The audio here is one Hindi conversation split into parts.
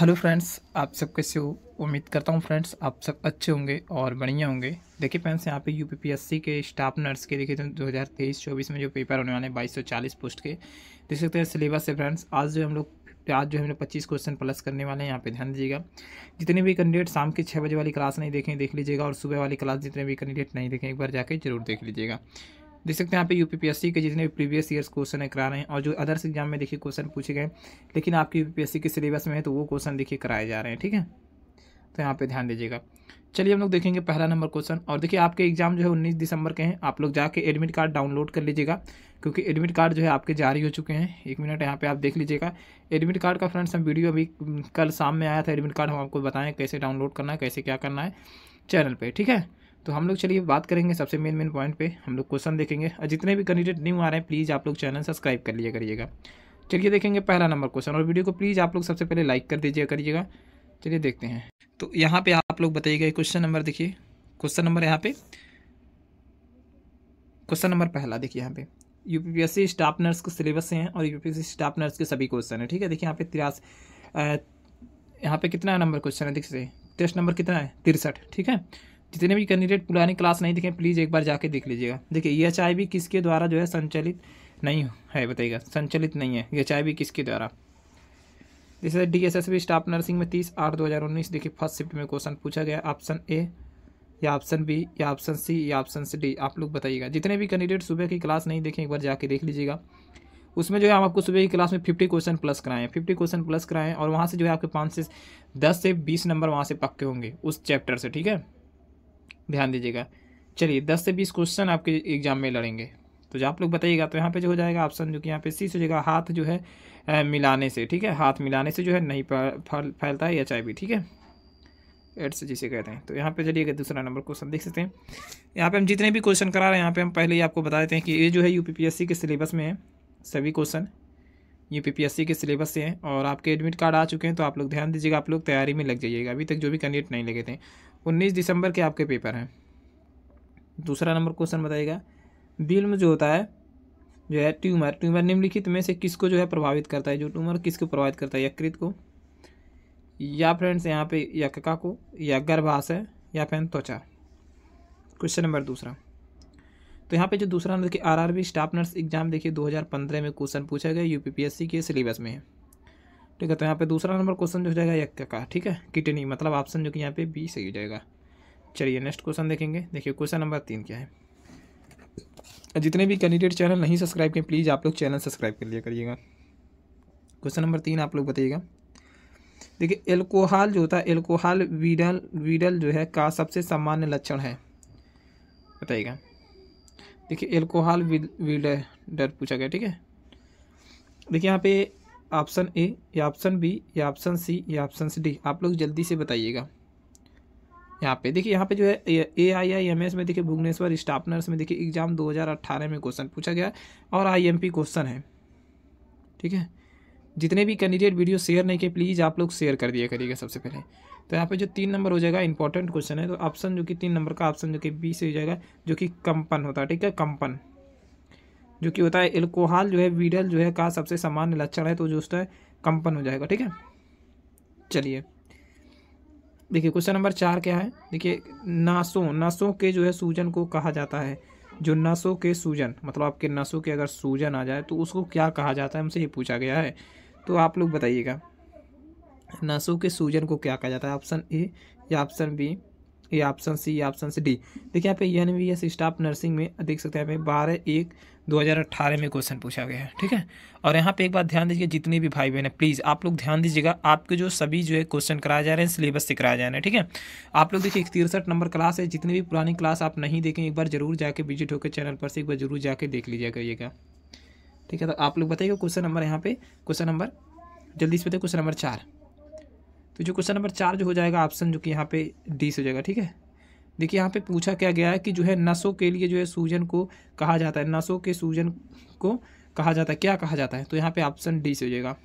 हेलो फ्रेंड्स आप सब कैसे हो उम्मीद करता हूँ फ्रेंड्स आप सब अच्छे होंगे और बढ़िया होंगे देखिए फ्रेंड्स यहाँ पे यूपीपीएससी के स्टाफ नर्स के देखिए तो हज़ार तेईस चौबीस में जो पेपर होने वाले हैं बाईस पोस्ट के देख सकते हैं सिलेबस है फ्रेंड्स आज जो हम लोग आज जो हम लोग पच्चीस क्वेश्चन प्लस करने वाले हैं यहाँ पे ध्यान दीजिएगा जितने भी कैंडिडेट शाम के छः बजे वाली क्लास नहीं देखें देख लीजिएगा और सुबह वाली क्लास जितने भी कैंडिडेट नहीं देखें एक बार जाके जरूर देख लीजिएगा देख सकते हैं यहाँ पे यूपीपीएससी के जितने भी प्रीवियस ईयर्स क्वेश्चन है करा रहे हैं और जो अदर्स एग्जाम में देखिए क्वेश्चन पूछे गए लेकिन आपके यूपीपीएससी के सिलेबस में है तो वो क्वेश्चन देखिए कराए जा रहे हैं ठीक है तो यहाँ पर ध्यान दीजिएगा चलिए हम लोग देखेंगे पहला नंबर क्वेश्चन और देखिए आपके एग्जाम जो है उन्नीस दिसंबर के हैं आप लोग जाके एडमिट कार्ड डाउनलोड कर लीजिएगा क्योंकि एडमिट कार्ड जो है आपके जारी हो चुके हैं एक मिनट यहाँ पे आप देख लीजिएगा एडमिट कार्ड का फ्रेंड्स हम वीडियो अभी कल शाम में आया था एडमिट कार्ड हम आपको बताएँ कैसे डाउनलोड करना है कैसे क्या करना है चैनल पर ठीक है तो हम लोग चलिए बात करेंगे सबसे मेन मेन पॉइंट पे हम लोग क्वेश्चन देखेंगे और जितने भी कैंडिडेट न्यू आ रहे हैं प्लीज़ आप लोग चैनल सब्सक्राइब कर लिया करिएगा चलिए देखेंगे पहला नंबर क्वेश्चन और वीडियो को प्लीज़ आप लोग सबसे पहले लाइक कर दीजिए करिएगा चलिए देखते हैं तो यहाँ पर आप लोग बताइएगा क्वेश्चन नंबर देखिए क्वेश्चन नंबर यहाँ पे क्वेश्चन नंबर पहला देखिए यहाँ पे U P P staff nurse के सिलेबस हैं और यू यूपीपीएससी स्टाफ नर्स के सभी क्वेश्चन है ठीक है देखिए यहाँ पे तिरास यहाँ पे कितना नंबर क्वेश्चन है देखिए टेस्ट नंबर कितना है तिरसठ ठीक है जितने भी कैंडिडेट पुरानी क्लास नहीं देखें प्लीज़ एक बार जाके देख लीजिएगा देखिए ई एच आई बी किसके द्वारा जो है संचालित नहीं है बताइएगा संचालित नहीं है ई एच आई बी किसके द्वारा जैसे D S S B staff nursing में तीस आठ दो हज़ार उन्नीस देखिए फर्स्ट शिफ्ट में क्वेश्चन पूछा गया ऑप्शन ए या ऑप्शन बी या ऑप्शन सी या ऑप्शन डी आप लोग बताइएगा जितने भी कैंडिडेट सुबह की क्लास नहीं देखें एक बार जाके देख लीजिएगा उसमें जो है हम आपको सुबह की क्लास में फिफ्टी क्वेश्चन प्लस कराएं फिफ्टी क्वेश्चन प्लस कराएँ और वहाँ से जो है आपके पाँच से दस से बीस नंबर वहाँ से पक्के होंगे उस चैप्टर से ठीक है ध्यान दीजिएगा चलिए दस से बीस क्वेश्चन आपके एग्जाम में लड़ेंगे तो जो आप लोग बताइएगा तो यहाँ पे जो हो जाएगा ऑप्शन जो कि यहाँ पे सी से हो जाएगा हाथ जो है आ, मिलाने से ठीक है हाथ मिलाने से जो है नहीं फैलता है एच आई ठीक है एड्स जिसे कहते हैं तो यहाँ पे चलिएगा दूसरा नंबर क्वेश्चन देख सकते हैं यहाँ पे हम जितने भी क्वेश्चन करा रहे हैं यहाँ पे हम पहले ही आपको बता देते हैं कि ये जो है यू के सिलेबस में है सभी क्वेश्चन यू के सिलेबस से हैं और आपके एडमिट कार्ड आ चुके हैं तो आप लोग ध्यान दीजिएगा आप लोग तैयारी में लग जाइएगा अभी तक जो भी कैंडिडेट नहीं लगे थे उन्नीस दिसंबर के आपके पेपर हैं दूसरा नंबर क्वेश्चन बताइएगा दिल में जो होता है जो है ट्यूमर ट्यूमर निम्नलिखित में से किसको जो है प्रभावित करता है जो ट्यूमर किसको प्रभावित करता है यकृत को या फ्रेंड्स यहाँ पे यकका को या गर्भाशय या फिर त्वचा क्वेश्चन नंबर दूसरा तो यहाँ पे जो दूसरा नंबर देखिए आरआरबी स्टाफ नर्स एग्जाम देखिए 2015 में क्वेश्चन पूछा गया यूपीपीएससी के सिलेबस में है ठीक है तो यहाँ पे दूसरा नंबर क्वेश्चन जो हो जाएगा यज्ञ का ठीक है किटनी मतलब ऑप्शन जो कि यहाँ पे बी सही हो जाएगा चलिए नेक्स्ट क्वेश्चन देखेंगे देखिए क्वेश्चन नंबर तीन क्या है जितने भी कैंडिडेट चैनल नहीं सब्सक्राइब किए प्लीज़ आप लोग चैनल सब्सक्राइब कर लिया करिएगा क्वेश्चन नंबर तीन आप लोग बताइएगा देखिए एल्कोहल जो होता है एल्कोहल वीडल वीडल जो है का सबसे सामान्य लक्षण है बताइएगा देखिए एल्कोहल वीडर पूछा गया ठीक है देखिए यहाँ पे ऑप्शन ए या ऑप्शन बी या ऑप्शन सी या ऑप्शन डी आप लोग जल्दी से बताइएगा यहाँ पे देखिए यहाँ पे जो है ए आई आई एम एस में देखिए भुवनेश्वर स्टाफनर्स में देखिए एग्जाम 2018 में क्वेश्चन पूछा गया और आईएमपी क्वेश्चन है ठीक है जितने भी कैंडिडेट वीडियो शेयर नहीं किए प्लीज़ आप लोग शेयर कर दिया करिएगा सबसे पहले तो यहाँ पे जो तीन नंबर हो जाएगा इंपॉर्टेंट क्वेश्चन है तो ऑप्शन जो कि तीन नंबर का ऑप्शन जो कि बी से हो जाएगा जो कि कंपन होता है ठीक है कंपन जो कि होता है एल्कोहल जो है वीडल जो है का सबसे सामान्य लक्षण है तो जो उसका कंपन हो जाएगा ठीक है चलिए देखिए क्वेश्चन नंबर चार क्या है देखिए नासों नसों के जो है सूजन को कहा जाता है जो नसों के सूजन मतलब आपके नसों के अगर सूजन आ जाए तो उसको क्या कहा जाता है हमसे ये पूछा गया है तो आप लोग बताइएगा नसों के सूजन को क्या कहा जाता है ऑप्शन ए या ऑप्शन बी ये ऑप्शन सी या ऑप्शन सी डी देखिए यहाँ पे N B S staff nursing में देख सकते हैं यहाँ पे बारह एक 2018 में क्वेश्चन पूछा गया है ठीक है और यहाँ पे एक बात ध्यान दीजिए जितने भी भाई बहन है प्लीज़ आप लोग ध्यान दीजिएगा आपके जो सभी जो है क्वेश्चन कराए जा रहे हैं सिलेबस से कराए जा रहे हैं ठीक है आप लोग देखिए तिरसठ नंबर क्लास है जितनी भी पुरानी क्लास आप नहीं देखें एक बार जरूर जाके विजिट होकर चैनल पर से एक बार जरूर जाके देख लीजिए करिएगा ठीक है तो आप लोग बताइएगा क्वेश्चन नंबर यहाँ पे क्वेश्चन नंबर जल्दी से बताइए क्वेश्चन नंबर चार तो जो क्वेश्चन नंबर चार जो हो जाएगा ऑप्शन जो कि यहाँ पे डी से हो जाएगा ठीक है देखिए यहाँ पे पूछा क्या गया है कि जो है नसों के लिए जो है सूजन को कहा जाता है नसों के सूजन को कहा जाता है क्या कहा जाता है तो यहाँ पे ऑप्शन डी से हो जाएगा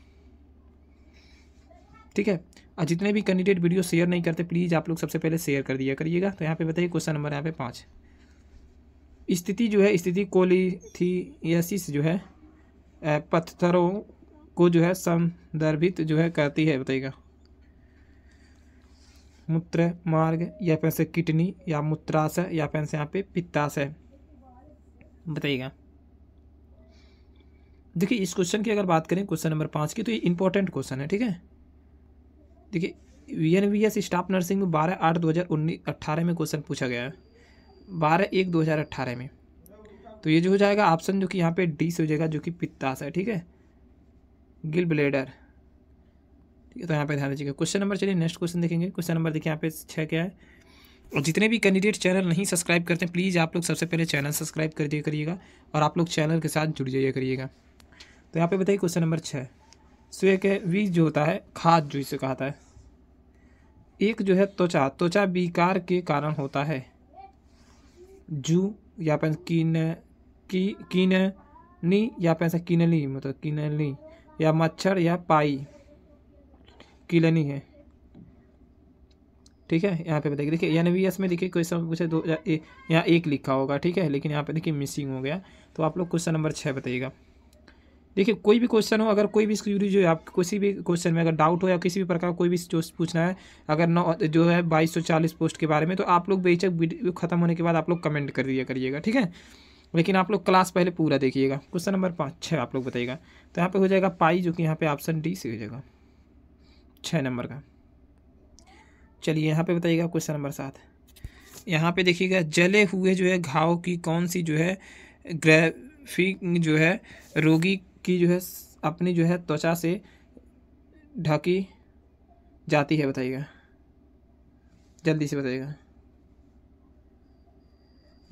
ठीक है और जितने भी कैंडिडेट वीडियो शेयर नहीं करते प्लीज़ आप लोग सबसे पहले शेयर कर दिया करिएगा तो यहाँ पे बताइए क्वेश्चन नंबर यहाँ पे पाँच स्थिति जो है स्थिति कोलिथियसिस जो है पत्थरों को जो है संदर्भित जो है करती है बताइएगा मूत्र मार्ग या फिर से किडनी या मूत्राशय या फिर से यहाँ पे पित्ताशय बताइएगा देखिए इस क्वेश्चन की अगर बात करें क्वेश्चन नंबर पाँच की तो ये इंपॉर्टेंट क्वेश्चन है ठीक है देखिए V N V S staff nursing में बारह आठ दो हज़ार उन्नीस अट्ठारह में क्वेश्चन पूछा गया है बारह एक दो हज़ार अट्ठारह में तो ये जो हो जाएगा ऑप्शन जो कि यहाँ पे डी से हो जाएगा जो कि पित्ताशय ठीक है गिल ब्लेडर ठीक है तो यहाँ पे ध्यान दीजिएगा क्वेश्चन नंबर चलिए नेक्स्ट क्वेश्चन देखेंगे क्वेश्चन नंबर देखिए यहाँ पे छः क्या है और जितने भी कैंडिडेट चैनल नहीं सब्सक्राइब करते हैं प्लीज़ आप लोग सबसे पहले चैनल सब्सक्राइब कर दिया करिएगा और आप लोग चैनल के साथ जुड़ जाइए करिएगा तो यहाँ पे बताइए क्वेश्चन नंबर छः सो एक वी जो होता है खाद जो इसे कहाता है एक जो है त्वचा त्वचा विकार के कारण होता है जू या फिर कीन की कीननी या पैसा कीनली मतलब कीनली या मच्छर या पाई किलनी है ठीक है यहाँ पे बताइए देखिए यानी एस में देखिए क्वेश्चन पूछे दो यहाँ एक लिखा होगा ठीक है लेकिन यहाँ पे देखिए मिसिंग हो गया तो आप लोग क्वेश्चन नंबर छः बताइएगा देखिए कोई भी क्वेश्चन हो अगर कोई भी इसकी जो है आप किसी भी क्वेश्चन में अगर डाउट हो या किसी भी प्रकार का कोई भी पूछना है अगर नौ जो है बाईस सौ चालीस पोस्ट के बारे में तो आप लोग बेचक खत्म होने के बाद आप लोग कमेंट कर दिया करिएगा ठीक है लेकिन आप लोग क्लास पहले पूरा देखिएगा क्वेश्चन नंबर पाँच छः आप लोग बताइएगा तो यहाँ पर हो जाएगा पाई जो कि यहाँ पर ऑप्शन डी से हो जाएगा छः नंबर का चलिए यहाँ पे बताइएगा क्वेश्चन नंबर सात यहाँ पे देखिएगा जले हुए जो है घाव की कौन सी जो है ग्रेफिक जो है रोगी की जो है अपनी जो है त्वचा से ढकी जाती है बताइएगा जल्दी से बताइएगा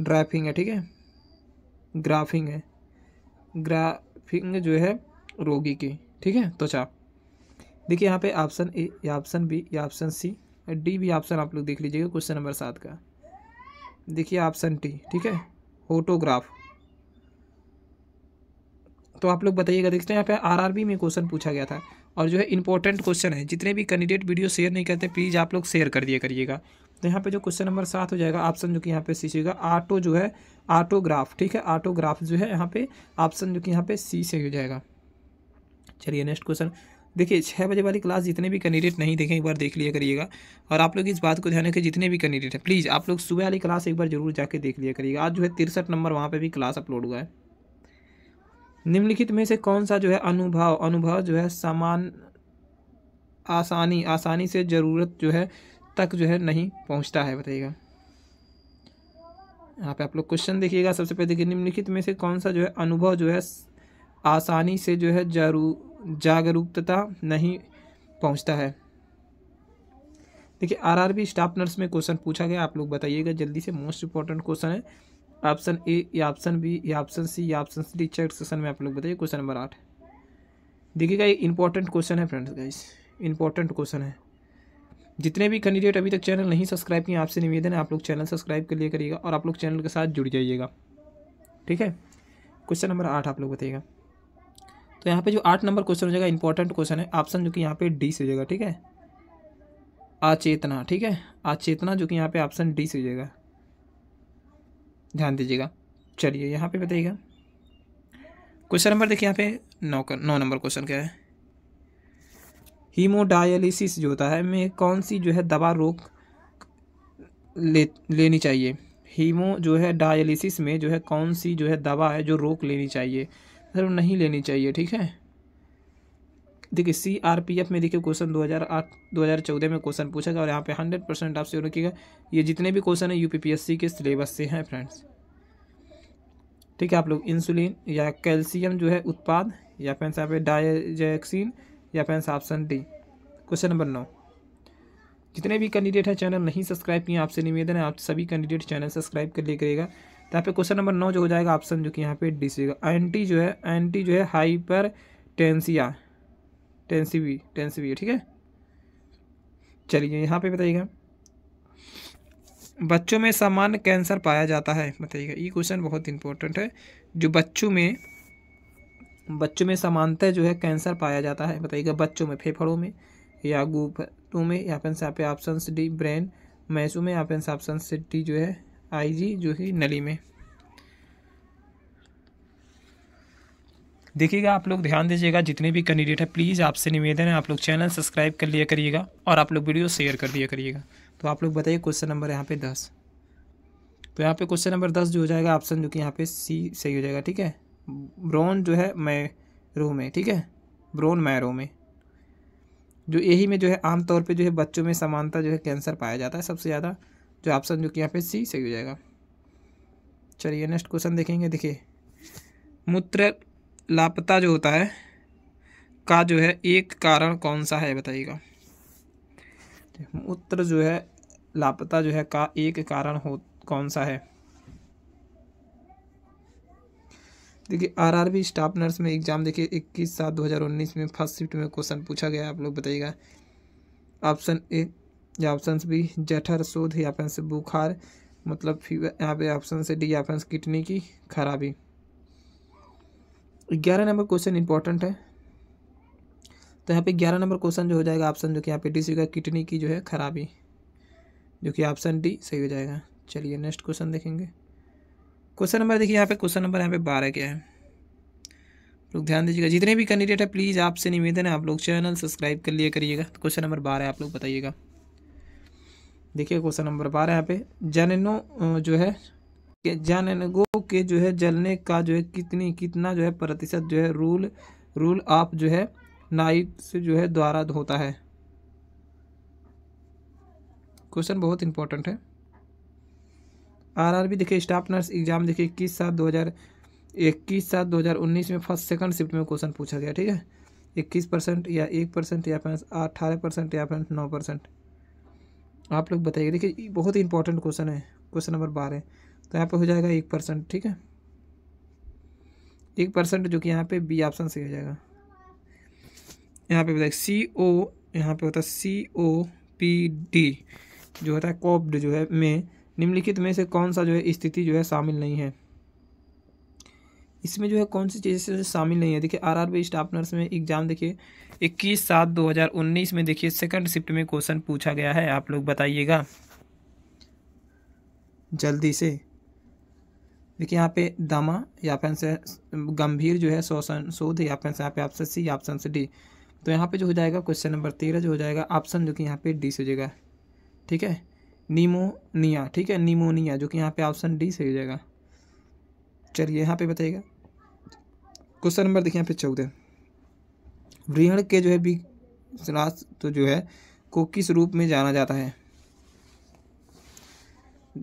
ड्राफिंग है ठीक है ग्राफिंग है ग्राफिंग जो है रोगी की ठीक है त्वचा देखिए यहाँ पे ऑप्शन ए या ऑप्शन बी या ऑप्शन सी डी भी ऑप्शन आप लोग देख लीजिएगा क्वेश्चन नंबर सात का देखिए ऑप्शन टी ठीक है फोटोग्राफ तो आप लोग बताइएगा देखते हैं यहाँ पे आरआरबी में क्वेश्चन पूछा गया था और जो है इंपॉर्टेंट क्वेश्चन है जितने भी कैंडिडेट वीडियो शेयर नहीं करते प्लीज़ आप लोग शेयर कर दिया करिएगा तो यहाँ पे जो क्वेश्चन नंबर सात हो जाएगा ऑप्शन जो कि यहाँ पे सी होगा ऑटो जो है ऑटोग्राफ ठीक है ऑटोग्राफ जो है यहाँ पे ऑप्शन जो कि यहाँ पे सी से हो जाएगा चलिए नेक्स्ट क्वेश्चन देखिए छः बजे वाली क्लास जितने भी कैंडिडेट नहीं देखें एक बार देख लिया करिएगा और आप लोग इस बात को ध्यान रखें जितने भी कैंडिडेट हैं प्लीज़ आप लोग सुबह वाली क्लास एक बार जरूर जाके देख लिया करिएगा आज जो है तिरसठ नंबर वहाँ पर भी क्लास अपलोड हुआ है निम्नलिखित में से कौन सा जो है अनुभव अनुभव जो है सामान आसानी आसानी से ज़रूरत जो है तक जो है नहीं पहुँचता है बताइएगा यहाँ पे आप लोग क्वेश्चन देखिएगा सबसे पहले देखिए निम्नलिखित में से कौन सा जो है अनुभव जो है आसानी से जो है जरूर जागरूकता नहीं पहुंचता है देखिए आरआरबी स्टाफ नर्स में क्वेश्चन पूछा गया आप लोग बताइएगा जल्दी से मोस्ट इंपॉर्टेंट क्वेश्चन है ऑप्शन ए या ऑप्शन बी या ऑप्शन सी या ऑप्शन सी चेक सेशन में आप लोग बताइए क्वेश्चन नंबर आठ देखिएगा ये इंपॉर्टेंट क्वेश्चन है फ्रेंड्स गाइस इंपॉर्टेंट क्वेश्चन है जितने भी कैंडिडेट अभी तक चैनल नहीं सब्सक्राइब किए आपसे निवेदन है आप लोग चैनल सब्सक्राइब कर लिया करिएगा और आप लोग चैनल के साथ जुड़ जाइएगा ठीक है क्वेश्चन नंबर आठ आप लोग बताइएगा तो यहाँ पे जो आठ नंबर क्वेश्चन हो जाएगा इंपॉर्टेंट क्वेश्चन है ऑप्शन जो कि यहाँ पे डी से हो जाएगा ठीक है अचेतना ठीक है अचेतना जो कि यहाँ पे ऑप्शन डी से जाएगा ध्यान दीजिएगा चलिए यहाँ पे बताइएगा क्वेश्चन नंबर देखिए यहाँ पे नौ नौ नंबर क्वेश्चन क्या है हीमोडायलिसिस जो होता है में कौन सी जो है दवा रोक ले लेनी चाहिए हीमो जो है डायलिसिस में जो है कौन सी जो है दवा है जो रोक लेनी चाहिए सर नहीं लेनी चाहिए ठीक है देखिए सी आर पी एफ में देखिए क्वेश्चन 2008 2014 में क्वेश्चन पूछा गया और यहाँ पे 100 परसेंट आपसे रखिएगा ये जितने भी क्वेश्चन हैं यूपीपीएससी के सिलेबस से हैं फ्रेंड्स ठीक है आप लोग इंसुलिन या कैल्शियम जो है उत्पाद या फैंस यहाँ पे डायजैक्सिन या फैंस ऑप्शन डी क्वेश्चन नंबर नौ जितने भी कैंडिडेट हैं चैनल नहीं सब्सक्राइब किए आपसे निवेदन है आप सभी कैंडिडेट चैनल सब्सक्राइब कर लिए करिएगा यहाँ पे क्वेश्चन नंबर नौ जो हो जाएगा ऑप्शन जो कि यहाँ पे डी सी का एंटी जो है एंटी जो है हाइपर टेंसिया टेंसीवी टेंसीवी ठीक है चलिए यहाँ पे बताइएगा बच्चों में सामान्य कैंसर पाया जाता है बताइएगा ये क्वेश्चन बहुत इंपॉर्टेंट है जो बच्चों में बच्चों में सामान्यतः जो है कैंसर पाया जाता है बताइएगा बच्चों में फेफड़ों में या गुफटों में यहाँ पे यहाँ पे ऑप्शन डी ब्रेन मैसू में यहाँ पे ऑप्शन डी जो है आईजी जो है नली में देखिएगा आप लोग ध्यान दीजिएगा जितने भी कैंडिडेट है प्लीज़ आपसे निवेदन है आप लोग चैनल सब्सक्राइब कर लिया करिएगा और आप लोग वीडियो शेयर कर दिया करिएगा तो आप लोग बताइए क्वेश्चन नंबर यहाँ पे दस तो यहाँ पे क्वेश्चन नंबर दस जो हो जाएगा ऑप्शन जो कि यहाँ पे सी सही हो जाएगा ठीक है ब्रोन जो है मैं रो में ठीक है ब्रोन रो में जो यही में जो है आमतौर पर जो है बच्चों में समानता जो है कैंसर पाया जाता है सबसे ज़्यादा जो ऑप्शन जो कि यहाँ पे सी सही हो जाएगा चलिए नेक्स्ट क्वेश्चन देखेंगे देखिए मूत्र लापता जो होता है का जो है एक कारण कौन सा है बताइएगा मूत्र जो है लापता जो है का एक कारण हो कौन सा है देखिए आरआरबी स्टाफ नर्स में एग्ज़ाम देखिए इक्कीस सात दो हज़ार उन्नीस में फर्स्ट शिफ्ट में क्वेश्चन पूछा गया आप लोग बताइएगा ऑप्शन ए या ऑप्शन बी जठर शोध या फिर बुखार मतलब फीवर यहाँ पे ऑप्शन से डी ऑप्शन किडनी की खराबी ग्यारह नंबर क्वेश्चन इंपॉर्टेंट है तो यहाँ पे ग्यारह नंबर क्वेश्चन जो हो जाएगा ऑप्शन जो कि यहाँ पे डी सी का किडनी की जो है खराबी जो कि ऑप्शन डी सही हो जाएगा चलिए नेक्स्ट क्वेश्चन देखेंगे क्वेश्चन नंबर देखिए यहाँ पे क्वेश्चन नंबर यहाँ पे बारह क्या है लोग ध्यान दीजिएगा जितने भी कैंडिडेट है प्लीज़ आपसे निवेदन है आप लोग चैनल सब्सक्राइब कर लिया करिएगा क्वेश्चन नंबर बारह आप लोग बताइएगा देखिए क्वेश्चन नंबर बारह यहाँ पे जननो जो है के के जो है जलने का जो है कितनी कितना जो है प्रतिशत जो है रूल रूल ऑफ जो है नाइट से जो है द्वारा होता है क्वेश्चन बहुत इंपॉर्टेंट है आरआरबी देखिए स्टाफ नर्स एग्जाम देखिए इक्कीस सात दो हज़ार इक्कीस सात दो हज़ार उन्नीस में फर्स्ट सेकंड शिफ्ट में क्वेश्चन पूछा गया ठीक है इक्कीस परसेंट या एक परसेंट या फिर अठारह परसेंट या फिर नौ परसेंट आप लोग बताइए देखिए बहुत ही इंपॉर्टेंट क्वेश्चन है क्वेश्चन नंबर बारह तो यहाँ पे हो जाएगा एक परसेंट ठीक है एक परसेंट जो कि यहाँ पे बी ऑप्शन से हो जाएगा यहाँ पे बताइए सी ओ यहाँ पे होता है सी ओ पी डी जो होता है कॉप्ड जो है में निम्नलिखित में से कौन सा जो है स्थिति जो है शामिल नहीं है इसमें जो है कौन सी चीज़ें शामिल नहीं है देखिए आरआरबी स्टाफ नर्स में एग्ज़ाम देखिए इक्कीस सात दो हज़ार उन्नीस में देखिए सेकंड शिफ्ट में क्वेश्चन पूछा गया है आप लोग बताइएगा जल्दी से देखिए यहाँ पे दमा या फिर से गंभीर जो है शोषण शोध या फिर से यहाँ पे ऑप्शन सी या ऑप्शन से डी तो यहाँ पे जो हो जाएगा क्वेश्चन नंबर तेरह जो हो जाएगा ऑप्शन जो कि यहाँ पे डी से हो जाएगा ठीक है निमोनिया ठीक है निमोनिया जो कि यहाँ पे ऑप्शन डी से हो जाएगा चलिए यहाँ पे बताइएगा क्वेश्चन नंबर देखिए यहाँ पे चौदह वृहण के जो है विश्रास तो जो है को किस रूप में जाना जाता है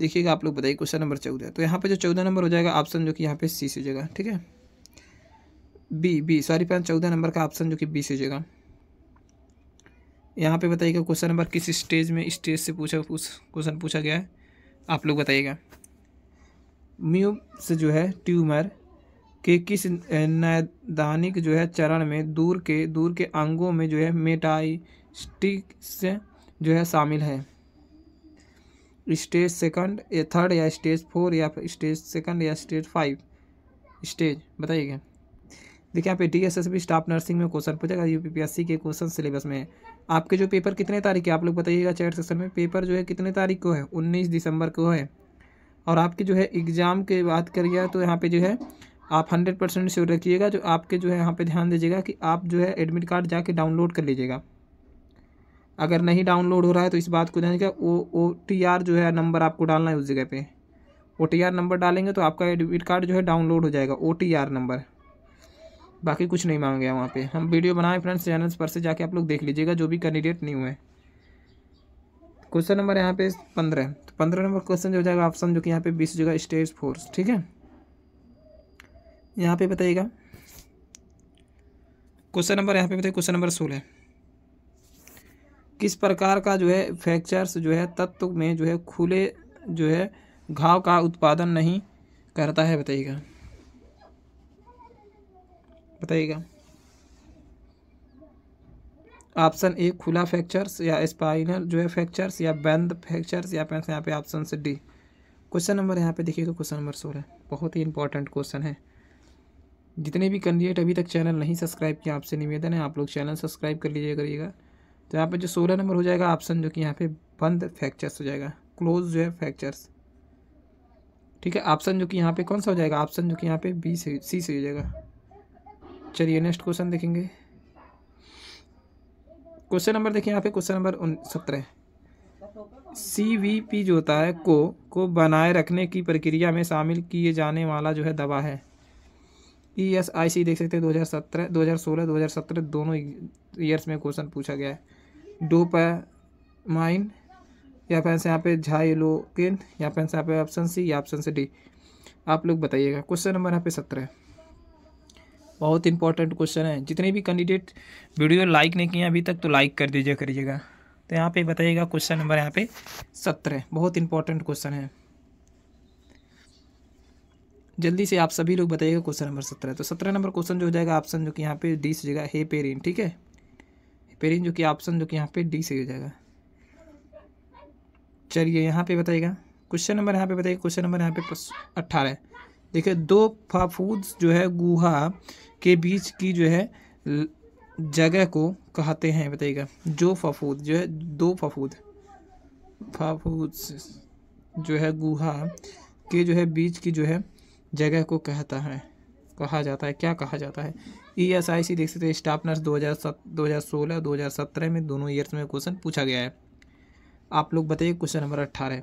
देखिएगा आप लोग बताइए क्वेश्चन नंबर चौदह तो यहाँ पे जो चौदह नंबर हो जाएगा ऑप्शन जो कि यहाँ पे सी से जाएगा ठीक है बी बी सॉरी फ्रेंड चौदह नंबर का ऑप्शन जो कि बी से जाएगा यहाँ पे बताइएगा क्वेश्चन नंबर किस स्टेज में स्टेज से पूछा उस क्वेश्चन पूछा गया है आप लोग बताइएगा म्यूब से जो है ट्यूमर के किस नैदानिक जो है चरण में दूर के दूर के अंगों में जो है मेटाइस्टिक्स जो है शामिल है स्टेज सेकंड या थर्ड या स्टेज फोर या स्टेज सेकंड या स्टेज फाइव स्टेज बताइएगा देखिए यहाँ पे D S S B staff nursing में क्वेश्चन पूछेगा U P P S C के क्वेश्चन सिलेबस में आपके जो पेपर कितने तारीख के आप लोग बताइएगा चैट सेक्शन में पेपर जो है कितने तारीख को है उन्नीस दिसंबर को है और आपके जो है एग्ज़ाम के बात करिए तो यहाँ पे जो है आप हंड्रेड परसेंट श्योर रखिएगा जो आपके जो है यहाँ पे ध्यान दीजिएगा कि आप जो है एडमिट कार्ड जाके डाउनलोड कर लीजिएगा अगर नहीं डाउनलोड हो रहा है तो इस बात को ध्यान दीजिएगा ओ ओ टी आर जो है नंबर आपको डालना है उस जगह पे ओ टी आर नंबर डालेंगे तो आपका एडमिट कार्ड जो है डाउनलोड हो जाएगा ओ टी आर नंबर बाकी कुछ नहीं मांगे हैं वहाँ पर हम वीडियो बनाए फ्रेंड्स चैनल्स पर से जाके आप लोग देख लीजिएगा जो भी कैंडिडेट नहीं हुए क्वेश्चन नंबर यहाँ पे पंद्रह तो पंद्रह नंबर क्वेश्चन जो हो जाएगा ऑप्शन जो कि यहाँ पे बीस जगह स्टेज फोर्स ठीक है यहाँ पे बताइएगा क्वेश्चन नंबर यहाँ पे बताइए क्वेश्चन नंबर सोलह किस प्रकार का जो है फ्रैक्चर्स जो है तत्व में जो है खुले जो है घाव का उत्पादन नहीं करता है बताइएगा बताइएगा ऑप्शन ए खुला फ्रैक्चर्स या स्पाइनल जो है फ्रैक्चर्स या बंद फ्रैक्चर्स या यहाँ पे ऑप्शन से डी क्वेश्चन नंबर यहाँ पे देखिएगा क्वेश्चन नंबर सोलह बहुत ही इंपॉर्टेंट क्वेश्चन है जितने भी कैंडिडेट अभी तक चैनल नहीं सब्सक्राइब किया आपसे निवेदन है आप लोग चैनल सब्सक्राइब कर लीजिए करिएगा तो यहाँ पर जो सोलह नंबर हो जाएगा ऑप्शन जो कि यहाँ पे बंद फ्रैक्चर्स हो जाएगा क्लोज जो है फ्रैक्चर्स ठीक है ऑप्शन जो कि यहाँ पे कौन सा हो जाएगा ऑप्शन जो कि यहाँ पे बी से सी से हो जाएगा चलिए नेक्स्ट क्वेश्चन देखेंगे क्वेश्चन नंबर देखिए यहाँ पे क्वेश्चन नंबर सत्रह सी वी पी जो होता है को को बनाए रखने की प्रक्रिया में शामिल किए जाने वाला जो है दवा है ई एस आई सी देख सकते हैं 2017 2016 2017 दोनों ईयर्स में क्वेश्चन पूछा गया है डोप माइन या फिर यहाँ पे झाइलोकिन या फिर यहाँ पे ऑप्शन सी या ऑप्शन से डी आप लोग बताइएगा क्वेश्चन नंबर यहाँ पे सत्रह बहुत इंपॉर्टेंट क्वेश्चन है जितने भी कैंडिडेट वीडियो लाइक नहीं किए अभी तक तो लाइक कर दीजिए करिएगा तो यहाँ पे बताइएगा क्वेश्चन नंबर यहाँ पे सत्रह बहुत इंपॉर्टेंट क्वेश्चन है जल्दी से आप सभी लोग बताइएगा क्वेश्चन नंबर सत्रह तो सत्रह नंबर क्वेश्चन जो हो जाएगा ऑप्शन जो कि यहाँ पे डी से जगह हे पेरिन ठीक है पेरिन जो कि ऑप्शन जो कि यहाँ पे डी से हो जाएगा चलिए यहाँ पे बताइएगा क्वेश्चन नंबर यहाँ पे बताइए क्वेश्चन नंबर यहाँ पे अट्ठारह देखिए दो फाफूज जो है गुहा के बीच की जो है जगह को कहते हैं बताइएगा जो फफूद जो है दो फफूद फाफूज जो है गुहा के जो है बीच की जो है जगह को कहता है कहा जाता है क्या कहा जाता है ई एस आई सी देख सकते हैं स्टाफ नर्स दो हज़ार सोलह दो हज़ार सत्रह में दोनों ईयर्स में क्वेश्चन पूछा गया है आप लोग बताइए क्वेश्चन नंबर अट्ठारह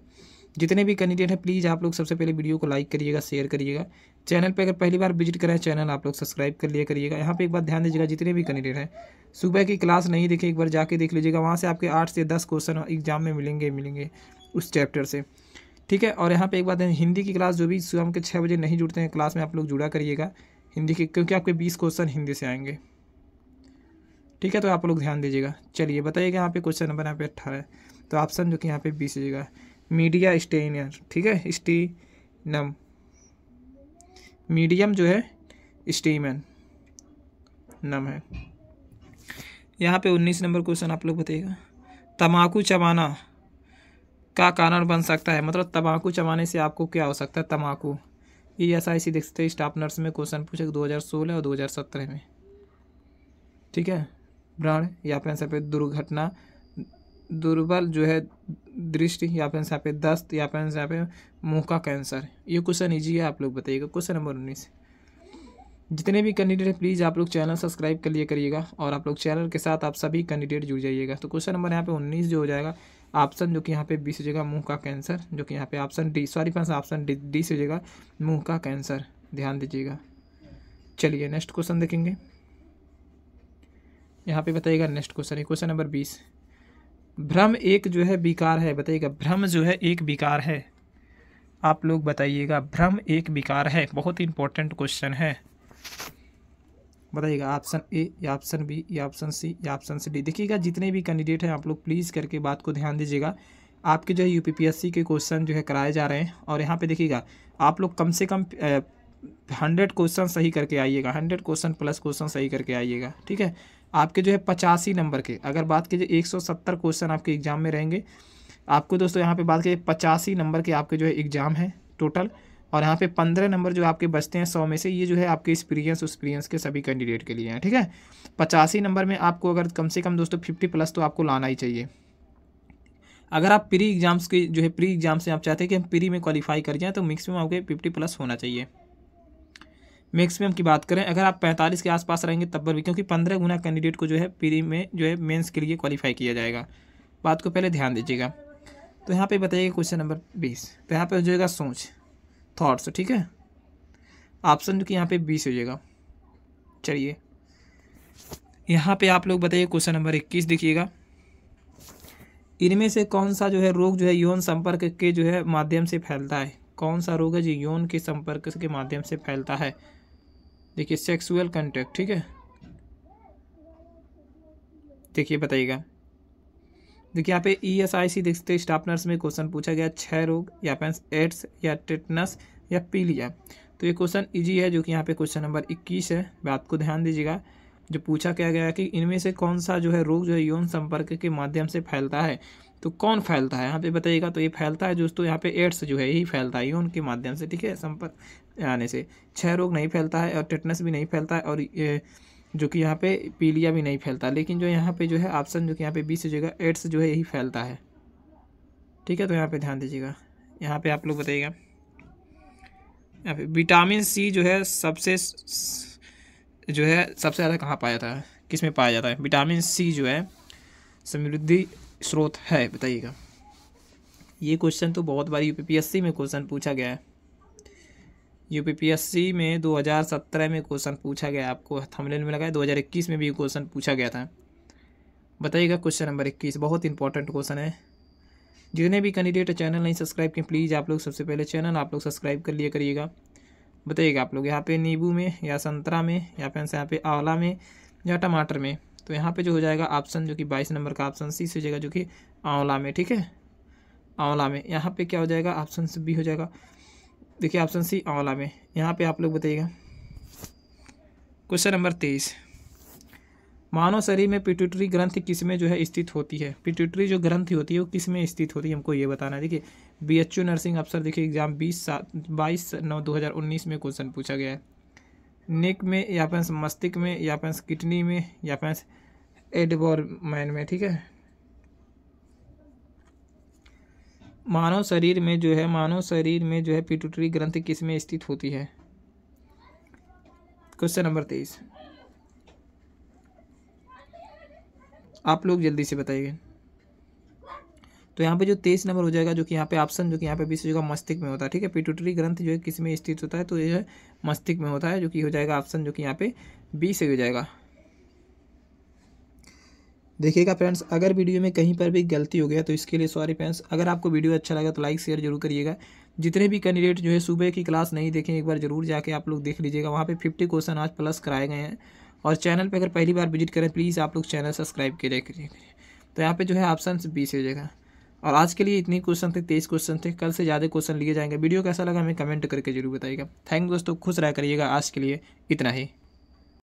जितने भी कैंडिडेट हैं प्लीज़ आप लोग सबसे पहले वीडियो को लाइक करिएगा शेयर करिएगा चैनल पर अगर पहली बार विजिट करें चैनल आप लोग सब्सक्राइब कर लिया करिएगा यहाँ पर एक बार ध्यान दीजिएगा जितने भी कैंडिडेट हैं सुबह की क्लास नहीं देखे एक बार जाके देख लीजिएगा वहाँ से आपके आठ से दस क्वेश्चन एग्जाम में मिलेंगे मिलेंगे उस चैप्टर से ठीक है और यहाँ पे एक बात है हिंदी की क्लास जो भी शाम के छः बजे नहीं जुड़ते हैं क्लास में आप लोग जुड़ा करिएगा हिंदी के क्योंकि आपके बीस क्वेश्चन हिंदी से आएंगे ठीक है तो आप लोग ध्यान दीजिएगा चलिए बताइएगा यहाँ पे क्वेश्चन नंबर यहाँ पे अट्ठारह तो ऑप्शन जो कि यहाँ पे बीस जगह मीडिया स्टेनियर ठीक है नम मीडियम जो है स्टीमन नम है यहाँ पे उन्नीस नंबर क्वेश्चन आप लोग बताइएगा तम्बाकू चबाना का कारण बन सकता है मतलब तम्बाकू चबाने से आपको क्या हो सकता है तम्बाकू ये e एस आई सी देख सकते हैं स्टाफ नर्स में क्वेश्चन पूछे दो हज़ार सोलह और दो हज़ार सत्रह में ठीक है ब्राण या फिर यहाँ पे दुर्घटना दुर्बल जो है दृष्टि या फिर यहाँ पे दस्त या फिर यहाँ पे मुंह का कैंसर ये क्वेश्चन ईजी है आप लोग बताइएगा क्वेश्चन नंबर उन्नीस जितने भी कैंडिडेट हैं प्लीज़ आप लोग चैनल सब्सक्राइब कर लिए करिएगा और आप लोग चैनल के साथ आप सभी कैंडिडेट जुड़ जाइएगा तो क्वेश्चन नंबर यहाँ पे उन्नीस जो हो जाएगा ऑप्शन जो कि यहाँ पे बी से जगह मुंह का कैंसर जो कि यहाँ पे option D sorry friends option D D से जगह मुंह का कैंसर ध्यान दीजिएगा चलिए नेक्स्ट क्वेश्चन देखेंगे यहाँ पे बताइएगा नेक्स्ट क्वेश्चन है क्वेश्चन नंबर बीस भ्रम एक जो है विकार है बताइएगा भ्रम जो है एक विकार है आप लोग बताइएगा भ्रम एक विकार है बहुत इंपॉर्टेंट क्वेश्चन है बताइएगा ऑप्शन ए या ऑप्शन बी या ऑप्शन सी या ऑप्शन सी डी देखिएगा जितने भी कैंडिडेट हैं आप लोग प्लीज़ करके बात को ध्यान दीजिएगा आपके जो है यू के क्वेश्चन जो है कराए जा रहे हैं और यहाँ पे देखिएगा आप लोग कम से कम हंड्रेड क्वेश्चन सही करके आइएगा हंड्रेड क्वेश्चन प्लस क्वेश्चन सही करके आइएगा ठीक है आपके जो है पचासी नंबर के अगर बात कीजिए एक सौ सत्तर क्वेश्चन आपके एग्ज़ाम में रहेंगे आपको दोस्तों यहाँ पे बात कीजिए पचासी नंबर के आपके जो है एग्ज़ाम है टोटल और यहाँ पे पंद्रह नंबर जो आपके बचते हैं सौ में से ये जो है आपके एक्सपीरियंस एक्सपीरियंस के सभी कैंडिडेट के लिए हैं ठीक है पचासी नंबर में आपको अगर कम से कम दोस्तों फिफ्टी प्लस तो आपको लाना ही चाहिए अगर आप प्री एग्ज़ाम्स के जो है प्री एग्ज़ाम से आप चाहते हैं कि हम प्री में क्वालिफाई कर जाएँ तो मैक्सिमम आपके फिफ्टी प्लस होना चाहिए मैक्सिमम की बात करें अगर आप पैंतालीस के आसपास रहेंगे तब पर भी क्योंकि पंद्रह गुना कैंडिडेट को जो है प्री में जो है मेन्स के लिए क्वालिफाई किया जाएगा बात को पहले ध्यान दीजिएगा तो यहाँ पे बताइएगा क्वेश्चन नंबर बीस तो यहाँ पे हो जाएगा सोच थॉट्स तो ठीक है ऑप्शन की तो यहाँ पे बीस हो जाएगा चलिए यहाँ पे आप लोग बताइए क्वेश्चन नंबर इक्कीस देखिएगा इनमें से कौन सा जो है रोग जो है यौन संपर्क के जो है माध्यम से फैलता है कौन सा रोग है जो यौन के संपर्क के माध्यम से फैलता है देखिए सेक्सुअल कंटेक्ट ठीक है देखिए बताइएगा देखिए यहाँ पे ई एस आई सी देखते स्टाफ नर्स में क्वेश्चन पूछा गया छः रोग या पेंस एड्स या टिटनस या पीलिया तो ये क्वेश्चन इजी है जो कि यहाँ पे क्वेश्चन नंबर इक्कीस है बात को ध्यान दीजिएगा जो पूछा क्या गया कि इनमें से कौन सा जो है रोग जो है यौन संपर्क के माध्यम से फैलता है तो कौन फैलता है यहाँ पे बताइएगा तो ये फैलता है दोस्तों यहाँ पे एड्स जो है यही फैलता है यौन के माध्यम से ठीक है संपर्क आने से छह रोग नहीं फैलता है और टिटनस भी नहीं फैलता है और जो कि यहाँ पे पीलिया भी नहीं फैलता लेकिन जो यहाँ पे जो है ऑप्शन जो कि यहाँ पे बी से जो एड्स जो है यही फैलता है ठीक है तो यहाँ पे ध्यान दीजिएगा यहाँ पे आप लोग बताइएगा यहाँ पे विटामिन सी जो है सबसे जो है सबसे ज़्यादा कहाँ पाया जाता है किस में पाया जाता है विटामिन सी जो है समृद्धि स्रोत है बताइएगा ये क्वेश्चन तो बहुत बार यू में क्वेश्चन पूछा गया है यूपीपीएससी में 2017 में क्वेश्चन पूछा गया आपको थमलेन में लगाया 2021 में भी क्वेश्चन पूछा गया था बताइएगा क्वेश्चन नंबर 21 बहुत इंपॉर्टेंट क्वेश्चन है जितने भी कैंडिडेट चैनल नहीं सब्सक्राइब किए प्लीज़ आप लोग सबसे पहले चैनल आप लोग सब्सक्राइब कर लिया करिएगा बताइएगा आप लोग यहाँ पे नींबू में या संतरा में या फिर यहाँ पे आंवला में या टमाटर में तो यहाँ पे जो हो जाएगा ऑप्शन जो कि बाईस नंबर का ऑप्शन सी से जगह जाएगा जो कि आंवला में ठीक है आंवला में यहाँ पे क्या हो जाएगा ऑप्शन बी हो जाएगा देखिए ऑप्शन सी आंवला में यहाँ पे आप लोग बताइएगा क्वेश्चन नंबर तेईस मानव शरीर में पिट्यूटरी ग्रंथ किस में जो है स्थित होती है पिट्यूटरी जो ग्रंथ होती है वो किस में स्थित होती है हमको ये बताना है देखिए बी एच यू नर्सिंग अफसर देखिए एग्जाम बीस सात बाईस नौ दो हज़ार उन्नीस में क्वेश्चन पूछा गया है नेक में या फिर मस्तिष्क में या फिर किडनी में या फिर एडबोर मैन में ठीक है मानव शरीर में जो है मानव शरीर में जो है पिटूटरी ग्रंथ किस में स्थित होती है क्वेश्चन नंबर तेईस आप लोग जल्दी से बताइए तो यहाँ पे जो तेईस नंबर हो जाएगा जो कि यहाँ पे ऑप्शन जो कि यहाँ पे बीस होगा मस्तिष्क में होता है ठीक है पिटूटरी ग्रंथ जो है किस में स्थित होता है तो यह मस्तिष्क में होता है जो कि हो जाएगा ऑप्शन जो कि यहाँ पे बीस हो जाएगा देखिएगा फ्रेंड्स अगर वीडियो में कहीं पर भी गलती हो गया तो इसके लिए सॉरी फ्रेंड्स अगर आपको वीडियो अच्छा लगा तो लाइक शेयर जरूर करिएगा जितने भी कैंडिडेट जो है सुबह की क्लास नहीं देखें एक बार जरूर जाके आप लोग देख लीजिएगा वहाँ पे फिफ्टी क्वेश्चन आज प्लस कराए गए हैं और चैनल पे अगर पहली बार विजिट करें प्लीज़ आप लोग चैनल सब्सक्राइब किया करिए तो यहाँ पर जो है ऑप्शन बीस हो जाएगा और आज के लिए इतने क्वेश्चन थे तेईस क्वेश्चन थे कल से ज़्यादा क्वेश्चन लिए जाएंगे वीडियो कैसा लगा हमें कमेंट करके जरूर बताइएगा थैंक दोस्तों खुश रह करिएगा आज के लिए इतना ही